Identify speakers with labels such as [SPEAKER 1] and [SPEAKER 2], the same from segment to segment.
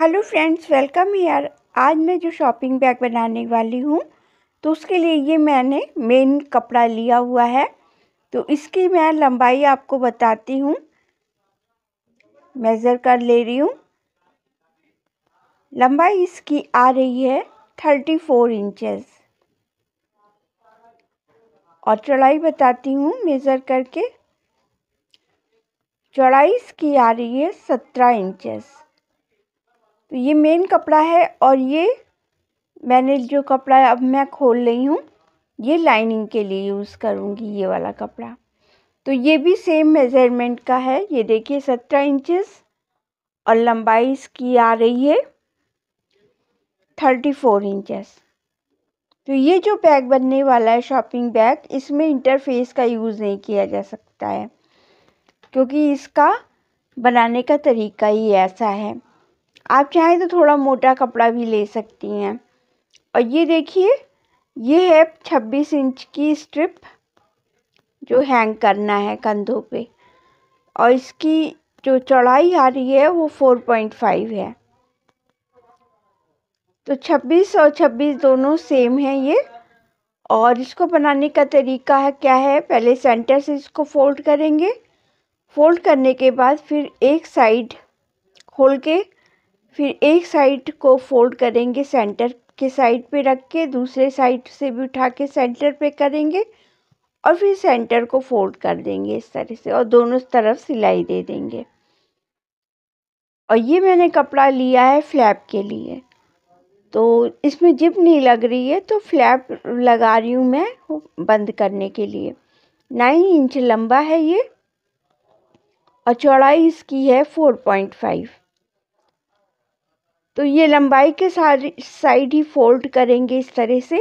[SPEAKER 1] hello friends welcome यार आज मैं जो शॉपिंग बैग बनाने वाली हूँ तो उसके लिए ये मैंने मेन कपड़ा लिया हुआ है तो इसकी मैं लंबाई आपको बताती हूँ मेज़र कर ले रही हूँ लंबाई इसकी आ रही है थर्टी फोर इंचेस और चौड़ाई बताती हूँ मेज़र करके चौड़ाई इसकी आ रही है सत्रह इंचेस तो ये मेन कपड़ा है और ये मैंने जो कपड़ा अब मैं खोल रही हूँ ये लाइनिंग के लिए यूज़ करूँगी ये वाला कपड़ा तो ये भी सेम मेज़रमेंट का है ये देखिए सत्रह इंचेस और लंबाई इसकी आ रही है थर्टी फोर इंचेस तो ये जो बैग बनने वाला है शॉपिंग बैग इसमें इंटरफेस का यूज़ नहीं किया जा सकता है क्योंकि इसका बनाने का तरीका ही ऐसा है आप चाहें तो थोड़ा मोटा कपड़ा भी ले सकती हैं और ये देखिए ये है छब्बीस इंच की स्ट्रिप जो हैंग करना है कंधों पे और इसकी जो चौड़ाई आ रही है वो फोर पॉइंट फाइव है तो छब्बीस और छब्बीस दोनों सेम है ये और इसको बनाने का तरीका है क्या है पहले सेंटर से इसको फोल्ड करेंगे फोल्ड करने के बाद फिर एक साइड खोल के फिर एक साइड को फोल्ड करेंगे सेंटर के साइड पे रख के दूसरे साइड से भी उठा के सेंटर पे करेंगे और फिर सेंटर को फोल्ड कर देंगे इस तरह से और दोनों तरफ सिलाई दे देंगे और ये मैंने कपड़ा लिया है फ्लैप के लिए तो इसमें जिप नहीं लग रही है तो फ्लैप लगा रही हूँ मैं बंद करने के लिए नाइन इंच लंबा है ये और चौड़ाई इसकी है फोर पॉइंट फाइव तो ये लंबाई के सारी साइड ही फोल्ड करेंगे इस तरह से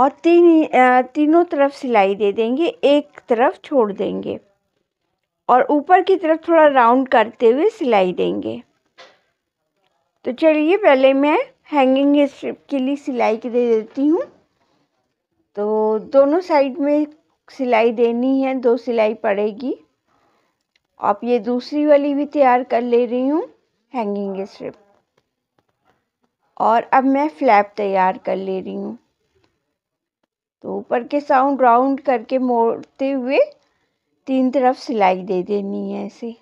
[SPEAKER 1] और तीन तीनों तरफ सिलाई दे देंगे एक तरफ छोड़ देंगे और ऊपर की तरफ थोड़ा राउंड करते हुए सिलाई देंगे तो चलिए पहले मैं हैंगिंग स्ट्रिप के लिए सिलाई दे देती हूँ तो दोनों साइड में सिलाई देनी है दो सिलाई पड़ेगी आप ये दूसरी वाली भी तैयार कर ले रही हूँ हैंगिंग स्ट्रिप और अब मैं फ्लैप तैयार कर ले रही हूँ तो ऊपर के साउंड राउंड करके मोड़ते हुए तीन तरफ सिलाई दे देनी है ऐसे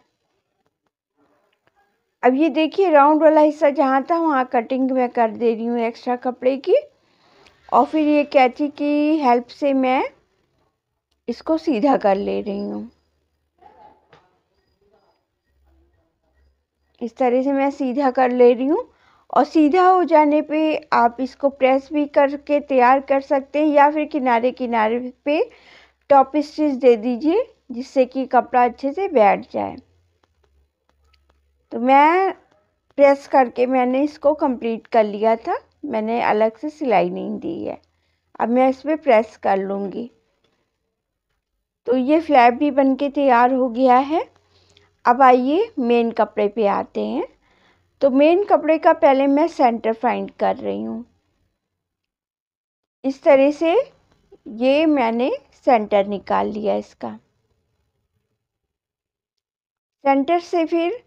[SPEAKER 1] अब ये देखिए राउंड वाला हिस्सा जहाँ था वहाँ कटिंग मैं कर दे रही हूँ एक्स्ट्रा कपड़े की और फिर ये कैची की हेल्प से मैं इसको सीधा कर ले रही हूँ इस तरह से मैं सीधा कर ले रही हूँ और सीधा हो जाने पे आप इसको प्रेस भी करके तैयार कर सकते हैं या फिर किनारे किनारे पे टॉप स्टिच दे दीजिए जिससे कि कपड़ा अच्छे से बैठ जाए तो मैं प्रेस करके मैंने इसको कंप्लीट कर लिया था मैंने अलग से सिलाई नहीं दी है अब मैं इस पर प्रेस कर लूँगी तो ये फ्लैप भी बन के तैयार हो गया है अब आइए मेन कपड़े पे आते हैं तो मेन कपड़े का पहले मैं सेंटर फाइंड कर रही हूँ इस तरह से ये मैंने सेंटर निकाल लिया इसका सेंटर से फिर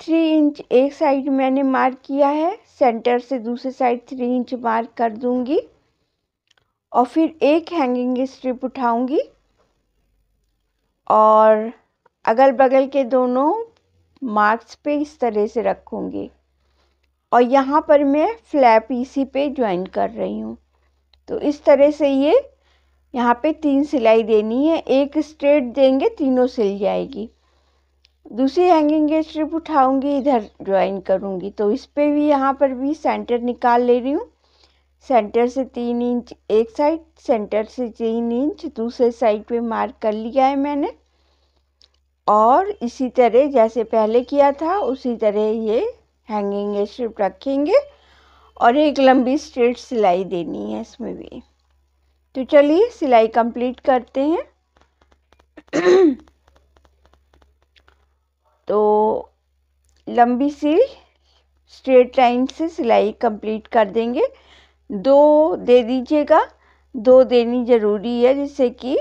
[SPEAKER 1] थ्री इंच एक साइड मैंने मार्क किया है सेंटर से दूसरी साइड थ्री इंच मार्क कर दूंगी और फिर एक हैंगिंग स्ट्रिप उठाऊंगी और अगल बगल के दोनों मार्क्स पे इस तरह से रखूँगी और यहाँ पर मैं फ्लैप इसी पे ज्वाइन कर रही हूँ तो इस तरह से ये यहाँ पे तीन सिलाई देनी है एक स्ट्रेट देंगे तीनों सिल जाएगी दूसरी हैंगिंग स्ट्रिप उठाऊँगी इधर ज्वाइन करूँगी तो इस पर भी यहाँ पर भी सेंटर निकाल ले रही हूँ सेंटर से तीन इंच एक साइड सेंटर से तीन इंच दूसरे साइड पे मार्क कर लिया है मैंने और इसी तरह जैसे पहले किया था उसी तरह ये हैंगिंग स्ट्रिप रखेंगे और एक लंबी स्ट्रेट सिलाई देनी है इसमें भी तो चलिए सिलाई कंप्लीट करते हैं तो लंबी सी स्ट्रेट लाइन से सिलाई कंप्लीट कर देंगे दो दे दीजिएगा दो देनी ज़रूरी है जिससे कि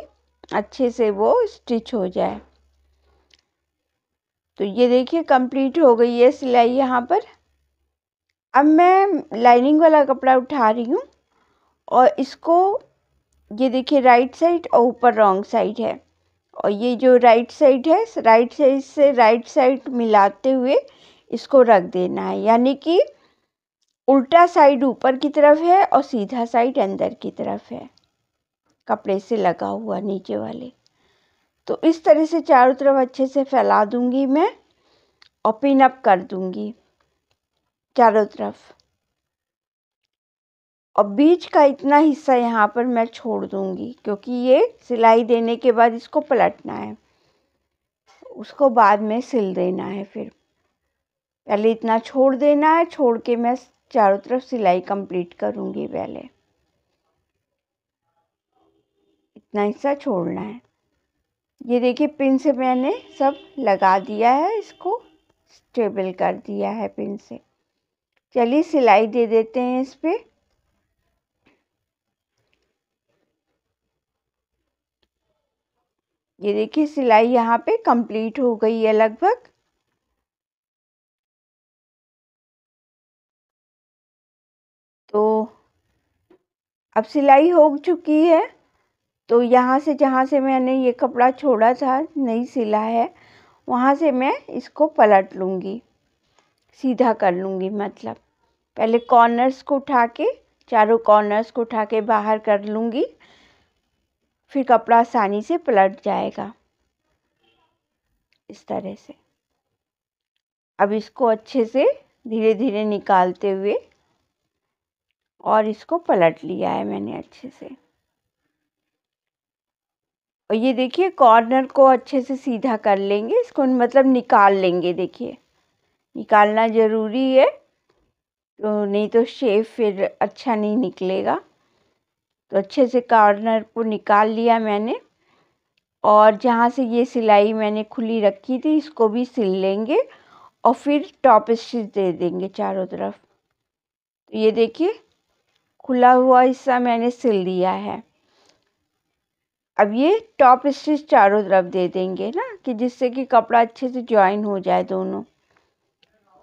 [SPEAKER 1] अच्छे से वो स्टिच हो जाए तो ये देखिए कंप्लीट हो गई है सिलाई यहाँ पर अब मैं लाइनिंग वाला कपड़ा उठा रही हूँ और इसको ये देखिए राइट साइड और ऊपर रॉन्ग साइड है और ये जो राइट साइड है राइट साइड से राइट साइड मिलाते हुए इसको रख देना है यानी कि उल्टा साइड ऊपर की तरफ है और सीधा साइड अंदर की तरफ है कपड़े से लगा हुआ नीचे वाले तो इस तरह से चारों तरफ अच्छे से फैला दूंगी मैं और पिन अप कर दूंगी चारों तरफ और बीच का इतना हिस्सा यहाँ पर मैं छोड़ दूंगी क्योंकि ये सिलाई देने के बाद इसको पलटना है उसको बाद में सिल देना है फिर पहले इतना छोड़ देना है छोड़ के मैं चारों तरफ सिलाई कंप्लीट करूँगी पहले इतना हिस्सा छोड़ना है ये देखिए पिन से मैंने सब लगा दिया है इसको स्टेबल कर दिया है पिन से चलिए सिलाई दे देते हैं इस पर ये देखिए सिलाई यहाँ पे कंप्लीट हो गई है लगभग तो अब सिलाई हो चुकी है तो यहाँ से जहाँ से मैंने ये कपड़ा छोड़ा था नहीं सिला है वहाँ से मैं इसको पलट लूँगी सीधा कर लूँगी मतलब पहले कॉर्नर्स को उठा के चारों कॉर्नर्स को उठा के बाहर कर लूँगी फिर कपड़ा आसानी से पलट जाएगा इस तरह से अब इसको अच्छे से धीरे धीरे निकालते हुए और इसको पलट लिया है मैंने अच्छे से और ये देखिए कॉर्नर को अच्छे से सीधा कर लेंगे इसको मतलब निकाल लेंगे देखिए निकालना ज़रूरी है तो नहीं तो शेप फिर अच्छा नहीं निकलेगा तो अच्छे से कॉर्नर को निकाल लिया मैंने और जहाँ से ये सिलाई मैंने खुली रखी थी इसको भी सिल लेंगे और फिर टॉप स्टिच दे देंगे चारों तरफ तो ये देखिए खुला हुआ हिस्सा मैंने सिल दिया है अब ये टॉप स्टिच चारों तरफ दे देंगे ना कि जिससे कि कपड़ा अच्छे से ज्वाइन हो जाए दोनों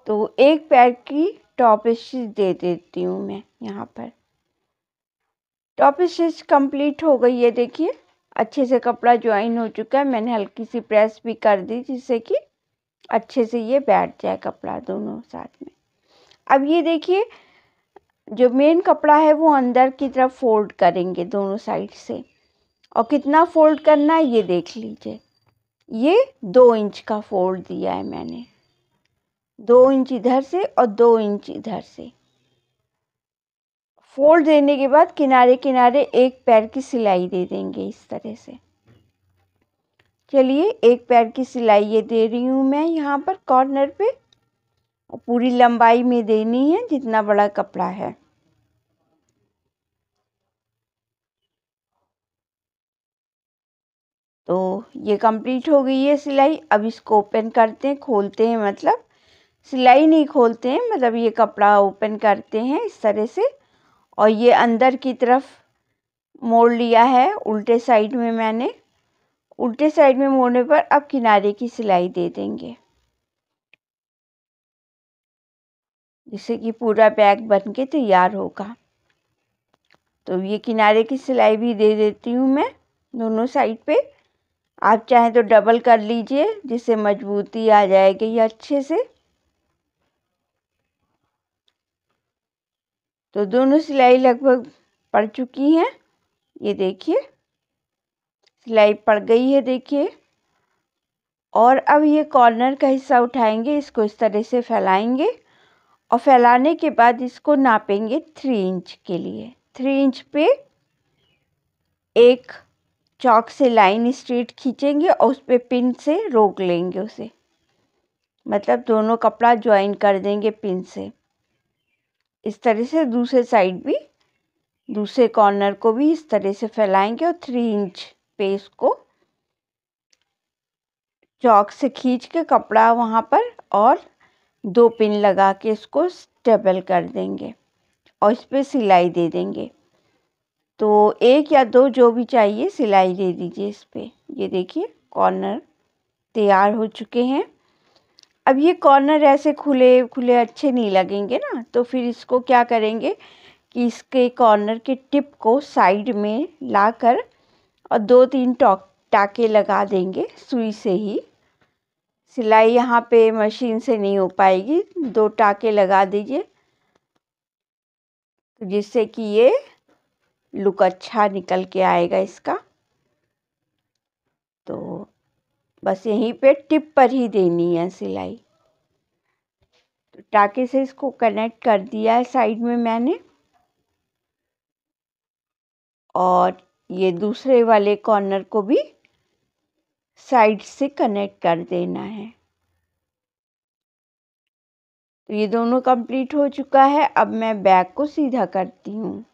[SPEAKER 1] तो एक पैर की टॉप स्टिच दे देती हूँ मैं यहाँ पर टॉप स्टिच कंप्लीट हो गई है देखिए अच्छे से कपड़ा ज्वाइन हो चुका है मैंने हल्की सी प्रेस भी कर दी जिससे कि अच्छे से ये बैठ जाए कपड़ा दोनों साथ में अब ये देखिए जो मेन कपड़ा है वो अंदर की तरफ फोल्ड करेंगे दोनों साइड से और कितना फोल्ड करना है ये देख लीजिए ये दो इंच का फोल्ड दिया है मैंने दो इंच इधर से और दो इंच इधर से फोल्ड देने के बाद किनारे किनारे एक पैर की सिलाई दे देंगे इस तरह से चलिए एक पैर की सिलाई ये दे रही हूँ मैं यहाँ पर कॉर्नर पे पूरी लंबाई में देनी है जितना बड़ा कपड़ा है तो ये कंप्लीट हो गई है सिलाई अब इसको ओपन करते हैं खोलते हैं मतलब सिलाई नहीं खोलते हैं मतलब ये कपड़ा ओपन करते हैं इस तरह से और ये अंदर की तरफ मोड़ लिया है उल्टे साइड में मैंने उल्टे साइड में मोड़ने पर अब किनारे की सिलाई दे देंगे जिससे कि पूरा बैग बन के तैयार होगा तो ये किनारे की सिलाई भी दे देती हूँ मैं दोनों साइड पे आप चाहें तो डबल कर लीजिए जिससे मजबूती आ जाएगी अच्छे से तो दोनों सिलाई लगभग पड़ चुकी हैं ये देखिए सिलाई पड़ गई है देखिए और अब ये कॉर्नर का हिस्सा उठाएंगे इसको इस तरह से फैलाएंगे और फैलाने के बाद इसको नापेंगे थ्री इंच के लिए थ्री इंच पे एक चौक से लाइन स्ट्रेट खींचेंगे और उस पर पिन से रोक लेंगे उसे मतलब दोनों कपड़ा ज्वाइन कर देंगे पिन से इस तरह से दूसरे साइड भी दूसरे कॉर्नर को भी इस तरह से फैलाएंगे और थ्री इंच पे इसको चौक से खींच के कपड़ा वहाँ पर और दो पिन लगा के इसको स्टेबल कर देंगे और इस पर सिलाई दे देंगे तो एक या दो जो भी चाहिए सिलाई दे दीजिए इस पर ये देखिए कॉर्नर तैयार हो चुके हैं अब ये कॉर्नर ऐसे खुले खुले अच्छे नहीं लगेंगे ना तो फिर इसको क्या करेंगे कि इसके कॉर्नर के टिप को साइड में लाकर और दो तीन टॉक टाके लगा देंगे सुई से ही सिलाई यहाँ पे मशीन से नहीं हो पाएगी दो टाके लगा दीजिए तो जिससे कि ये लुक अच्छा निकल के आएगा इसका तो बस यहीं पे टिप पर ही देनी है सिलाई तो टाके से इसको कनेक्ट कर दिया है साइड में मैंने और ये दूसरे वाले कॉर्नर को भी साइड से कनेक्ट कर देना है तो ये दोनों कंप्लीट हो चुका है अब मैं बैग को सीधा करती हूँ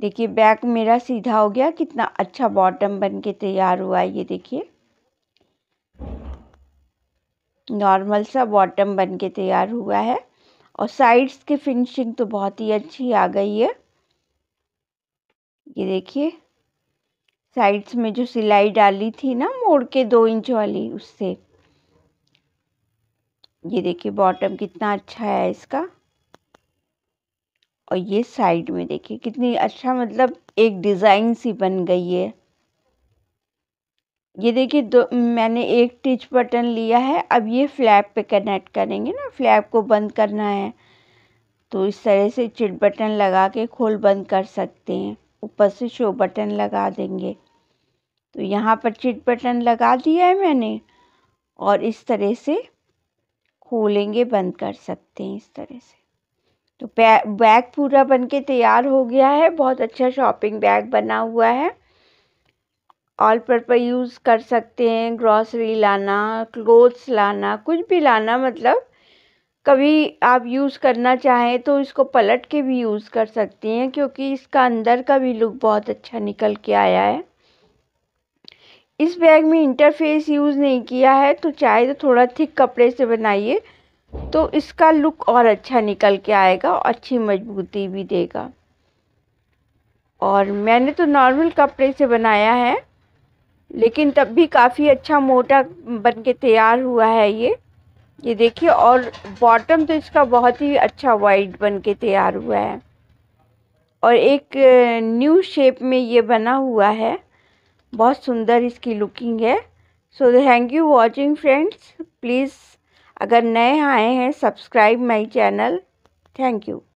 [SPEAKER 1] देखिए बैक मेरा सीधा हो गया कितना अच्छा बॉटम बन के तैयार हुआ है ये देखिए नॉर्मल सा बॉटम बन के तैयार हुआ है और साइड्स की फिनिशिंग तो बहुत ही अच्छी आ गई है ये देखिए साइड्स में जो सिलाई डाली थी ना मोड़ के दो इंच वाली उससे ये देखिए बॉटम कितना अच्छा है इसका और ये साइड में देखिए कितनी अच्छा मतलब एक डिज़ाइन सी बन गई है ये देखिए दो मैंने एक टिच बटन लिया है अब ये फ्लैप पे कनेक्ट करेंगे ना फ्लैप को बंद करना है तो इस तरह से चिट बटन लगा के खोल बंद कर सकते हैं ऊपर से शो बटन लगा देंगे तो यहाँ पर चिट बटन लगा दिया है मैंने और इस तरह से खोलेंगे बंद कर सकते हैं इस तरह से तो बैग पूरा बनके तैयार हो गया है बहुत अच्छा शॉपिंग बैग बना हुआ है ऑल पर्पज यूज़ कर सकते हैं ग्रॉसरी लाना क्लोथ्स लाना कुछ भी लाना मतलब कभी आप यूज़ करना चाहें तो इसको पलट के भी यूज़ कर सकती हैं क्योंकि इसका अंदर का भी लुक बहुत अच्छा निकल के आया है इस बैग में इंटरफेस यूज़ नहीं किया है तो चाहे तो थोड़ा थिक कपड़े से बनाइए तो इसका लुक और अच्छा निकल के आएगा और अच्छी मजबूती भी देगा और मैंने तो नॉर्मल कपड़े से बनाया है लेकिन तब भी काफ़ी अच्छा मोटा बन के तैयार हुआ है ये ये देखिए और बॉटम तो इसका बहुत ही अच्छा वाइड बन के तैयार हुआ है और एक न्यू शेप में ये बना हुआ है बहुत सुंदर इसकी लुकिंग है so thank you watching friends please अगर नए आए हैं subscribe my channel thank you